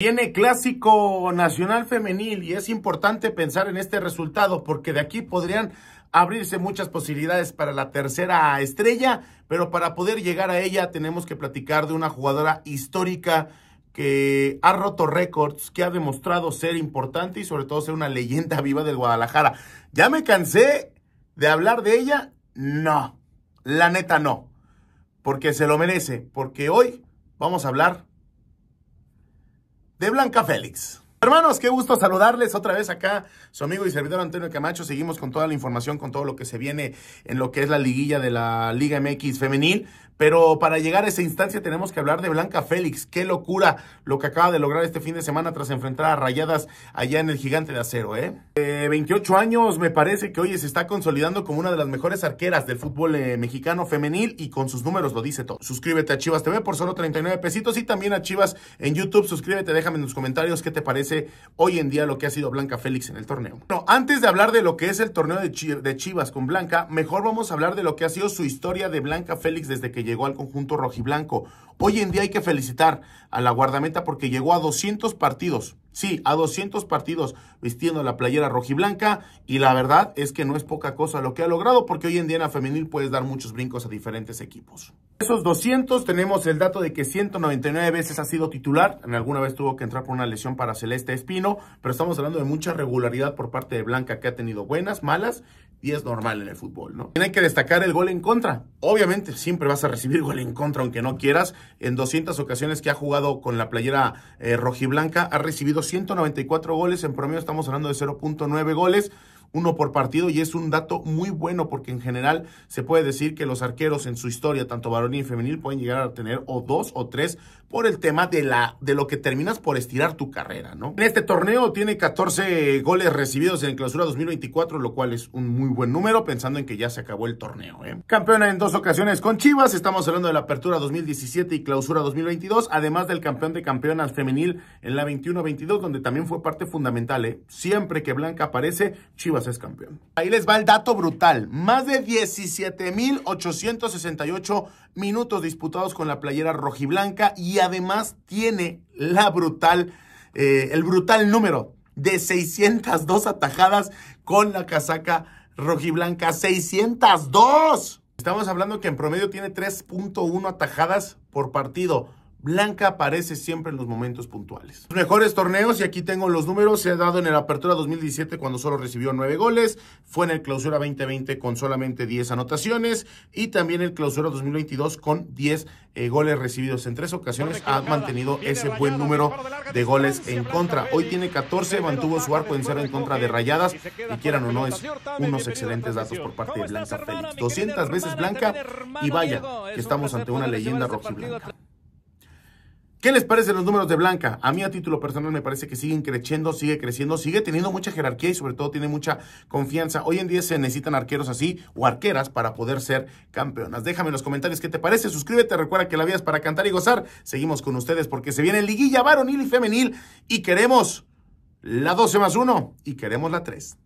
Tiene clásico nacional femenil y es importante pensar en este resultado porque de aquí podrían abrirse muchas posibilidades para la tercera estrella, pero para poder llegar a ella tenemos que platicar de una jugadora histórica que ha roto récords, que ha demostrado ser importante y sobre todo ser una leyenda viva del Guadalajara. ¿Ya me cansé de hablar de ella? No, la neta no, porque se lo merece, porque hoy vamos a hablar de Blanca Félix. Hermanos, qué gusto saludarles otra vez acá, su amigo y servidor Antonio Camacho. Seguimos con toda la información, con todo lo que se viene en lo que es la liguilla de la Liga MX femenil. Pero para llegar a esa instancia tenemos que hablar de Blanca Félix. Qué locura lo que acaba de lograr este fin de semana tras enfrentar a Rayadas allá en el Gigante de Acero. ¿eh? 28 años me parece que hoy se está consolidando como una de las mejores arqueras del fútbol eh, mexicano femenil y con sus números lo dice todo. Suscríbete a Chivas TV por solo 39 pesitos y también a Chivas en YouTube. Suscríbete, déjame en los comentarios qué te parece hoy en día lo que ha sido Blanca Félix en el torneo. antes de hablar de lo que es el torneo de Chivas con Blanca, mejor vamos a hablar de lo que ha sido su historia de Blanca Félix desde que llegó al conjunto rojiblanco. Hoy en día hay que felicitar a la guardameta porque llegó a 200 partidos Sí, a 200 partidos vistiendo la playera rojiblanca y la verdad es que no es poca cosa lo que ha logrado porque hoy en día en la femenil puedes dar muchos brincos a diferentes equipos. Esos 200 tenemos el dato de que 199 veces ha sido titular, en alguna vez tuvo que entrar por una lesión para Celeste Espino, pero estamos hablando de mucha regularidad por parte de Blanca que ha tenido buenas, malas y es normal en el fútbol, ¿no? Tiene que destacar el gol en contra. Obviamente siempre vas a recibir gol en contra, aunque no quieras. En 200 ocasiones que ha jugado con la playera eh, rojiblanca, ha recibido 194 goles. En promedio estamos hablando de 0.9 goles uno por partido y es un dato muy bueno porque en general se puede decir que los arqueros en su historia, tanto varonil y femenil, pueden llegar a tener o dos o tres por el tema de, la, de lo que terminas por estirar tu carrera, ¿no? En este torneo tiene 14 goles recibidos en el clausura 2024, lo cual es un muy buen número pensando en que ya se acabó el torneo, ¿eh? Campeona en dos ocasiones con Chivas, estamos hablando de la apertura 2017 y clausura 2022, además del campeón de campeonas femenil en la 21-22, donde también fue parte fundamental, ¿eh? Siempre que Blanca aparece, Chivas es campeón. Ahí les va el dato brutal. Más de 17.868 minutos disputados con la playera rojiblanca y además tiene la brutal, eh, el brutal número de 602 atajadas con la casaca rojiblanca. ¡602! Estamos hablando que en promedio tiene 3.1 atajadas por partido. Blanca aparece siempre en los momentos puntuales. mejores torneos, y aquí tengo los números, se ha dado en el Apertura 2017 cuando solo recibió 9 goles, fue en el Clausura 2020 con solamente 10 anotaciones y también el Clausura 2022 con 10 eh, goles recibidos en tres ocasiones, ha mantenido ese buen número de goles en contra. Hoy tiene 14, mantuvo su arco en cero en contra de Rayadas y quieran o no, es unos excelentes datos por parte de Blanca Félix. 200 veces Blanca y vaya que estamos ante una leyenda este rojiblanca. ¿Qué les parecen los números de Blanca? A mí a título personal me parece que siguen creciendo, sigue creciendo, sigue teniendo mucha jerarquía y sobre todo tiene mucha confianza. Hoy en día se necesitan arqueros así o arqueras para poder ser campeonas. Déjame en los comentarios qué te parece, suscríbete, recuerda que la vida es para cantar y gozar. Seguimos con ustedes porque se viene liguilla varonil y femenil y queremos la 12 más 1 y queremos la 3.